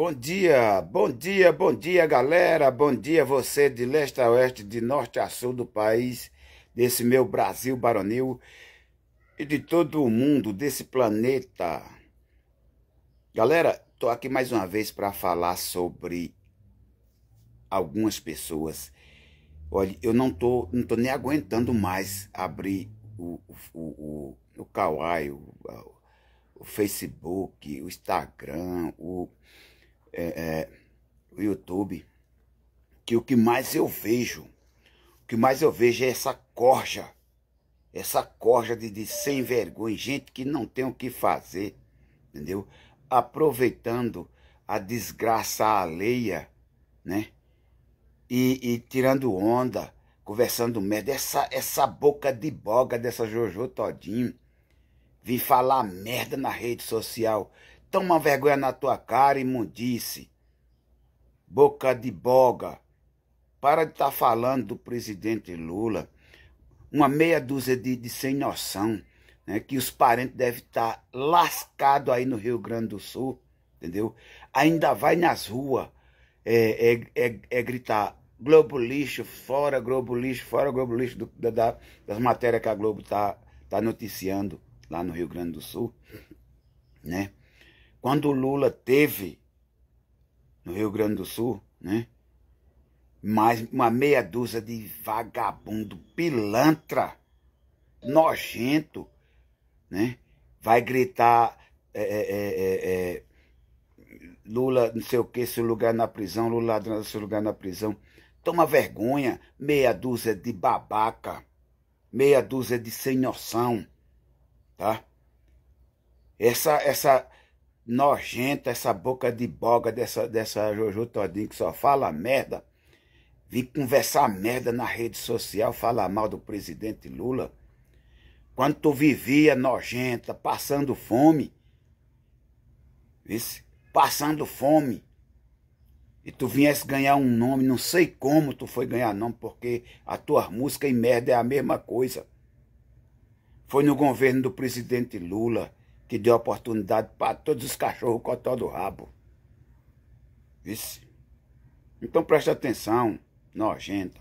Bom dia, bom dia, bom dia, galera. Bom dia você de leste a oeste, de norte a sul do país, desse meu Brasil baronil e de todo o mundo, desse planeta. Galera, tô aqui mais uma vez para falar sobre algumas pessoas. Olha, eu não tô, não tô nem aguentando mais abrir o, o, o, o, o Kawaii, o, o Facebook, o Instagram, o é, é, o YouTube, que o que mais eu vejo, o que mais eu vejo é essa corja, essa corja de, de sem vergonha, gente que não tem o que fazer, entendeu? Aproveitando a desgraça alheia, né? E, e tirando onda, conversando merda, essa, essa boca de boga dessa Jojo Todinho, vim falar merda na rede social, Toma vergonha na tua cara, imundice. Boca de boga. Para de estar tá falando do presidente Lula. Uma meia dúzia de, de sem noção. Né, que os parentes devem estar tá lascados aí no Rio Grande do Sul. Entendeu? Ainda vai nas ruas é, é, é, é gritar Globo lixo fora, Globo lixo fora, Globo lixo do, da, das matérias que a Globo está tá noticiando lá no Rio Grande do Sul, né? Quando o Lula teve no Rio Grande do Sul, né? Mais uma meia dúzia de vagabundo, pilantra, nojento, né? Vai gritar é, é, é, é, é Lula não sei o que, seu lugar na prisão, Lula ladrão, seu lugar na prisão. Toma vergonha, meia dúzia de babaca, meia dúzia de sem noção, tá? Essa, essa, nojenta, essa boca de boga dessa, dessa Jojo Todinho que só fala merda, Vim conversar merda na rede social, falar mal do presidente Lula, quando tu vivia nojenta, passando fome, vice, passando fome, e tu viesse ganhar um nome, não sei como tu foi ganhar nome, porque a tua música e merda é a mesma coisa. Foi no governo do presidente Lula, que deu oportunidade para todos os cachorros cotó do rabo. Vixe. Então preste atenção, nojenta.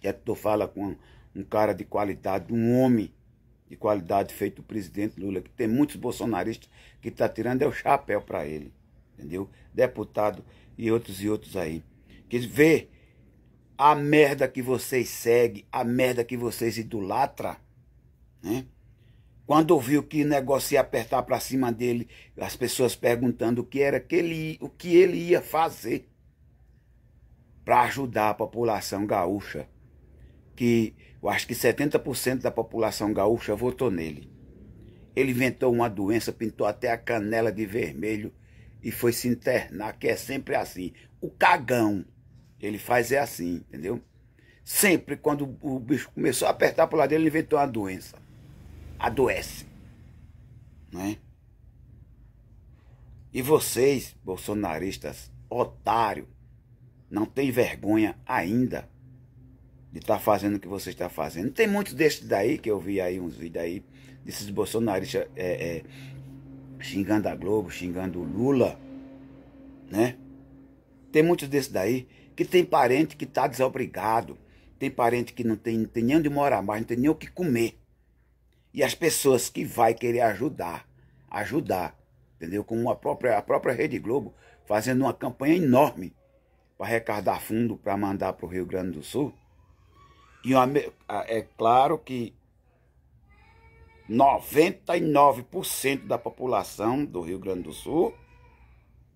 Que é que tu fala com um cara de qualidade, um homem de qualidade feito o presidente Lula, que tem muitos bolsonaristas que tá tirando é o chapéu para ele, entendeu? Deputado e outros e outros aí. Que vê a merda que vocês seguem, a merda que vocês idolatra, né? Quando ouviu que o negócio ia apertar para cima dele, as pessoas perguntando o que era que ele, o que ele ia fazer para ajudar a população gaúcha, que eu acho que 70% da população gaúcha votou nele. Ele inventou uma doença, pintou até a canela de vermelho e foi se internar, que é sempre assim. O cagão, ele faz é assim, entendeu? Sempre quando o bicho começou a apertar para o lado dele, ele inventou uma doença. Adoece, Né? E vocês, bolsonaristas, otário, não tem vergonha ainda de estar tá fazendo o que você está fazendo. Tem muitos desses daí, que eu vi aí uns vídeos aí, desses bolsonaristas é, é, xingando a Globo, xingando o Lula, né? Tem muitos desses daí que tem parente que está desobrigado, tem parente que não tem, não tem nem onde morar mais, não tem nem o que comer e as pessoas que vai querer ajudar, ajudar, entendeu? Como a própria, a própria Rede Globo fazendo uma campanha enorme para arrecadar fundo para mandar para o Rio Grande do Sul. E uma, é claro que 99% da população do Rio Grande do Sul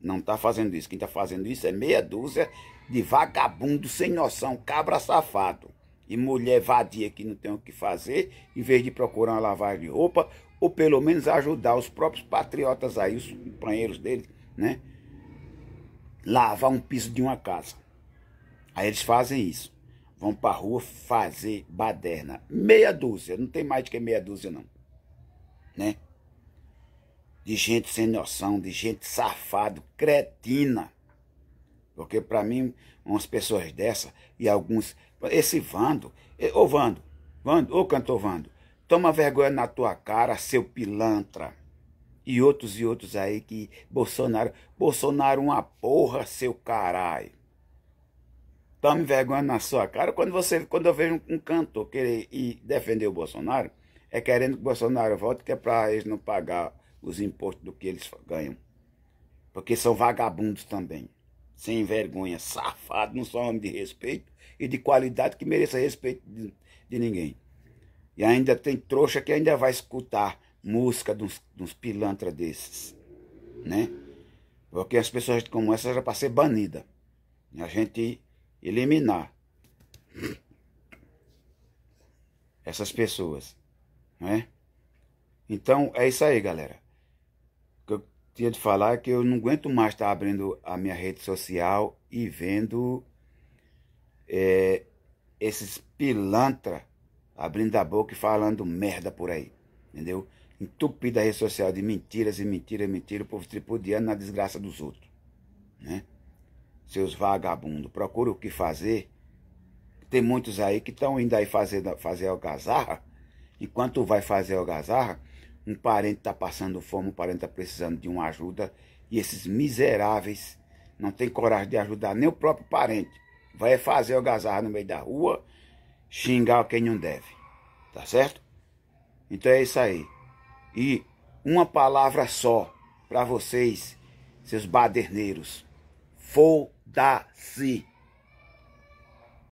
não está fazendo isso. Quem está fazendo isso é meia dúzia de vagabundo sem noção, cabra safado e mulher vadia que não tem o que fazer, em vez de procurar uma lavagem de roupa, ou pelo menos ajudar os próprios patriotas aí, os companheiros dele, né? Lavar um piso de uma casa. Aí eles fazem isso. Vão pra rua fazer baderna. Meia dúzia, não tem mais do que meia dúzia, não. Né? De gente sem noção, de gente safado, cretina porque para mim, umas pessoas dessa e alguns. Esse Vando, eh, ô Vando, Vando, ô cantor Vando, toma vergonha na tua cara, seu pilantra. E outros e outros aí que Bolsonaro, Bolsonaro uma porra, seu caralho. Tome vergonha na sua cara. Quando, você, quando eu vejo um cantor querer ir defender o Bolsonaro, é querendo que o Bolsonaro volte, que é para eles não pagar os impostos do que eles ganham. Porque são vagabundos também sem vergonha, safado, não sou homem de respeito e de qualidade que mereça respeito de, de ninguém. E ainda tem trouxa que ainda vai escutar música dos, dos pilantras desses, né? Porque as pessoas como essa era para ser banida. E né? a gente eliminar essas pessoas, né? Então é isso aí, galera tinha de falar que eu não aguento mais estar abrindo a minha rede social e vendo é, esses pilantra abrindo a boca e falando merda por aí, entendeu? Entupida a rede social de mentiras e mentiras e mentiras, o povo tripudiando na desgraça dos outros, né? Seus vagabundos, procura o que fazer. Tem muitos aí que estão indo aí fazer, fazer algazarra, enquanto vai fazer algazarra, um parente está passando fome, um parente está precisando de uma ajuda, e esses miseráveis não têm coragem de ajudar nem o próprio parente. Vai fazer algazarra no meio da rua, xingar quem não deve. Tá certo? Então é isso aí. E uma palavra só para vocês, seus baderneiros. Foda-se.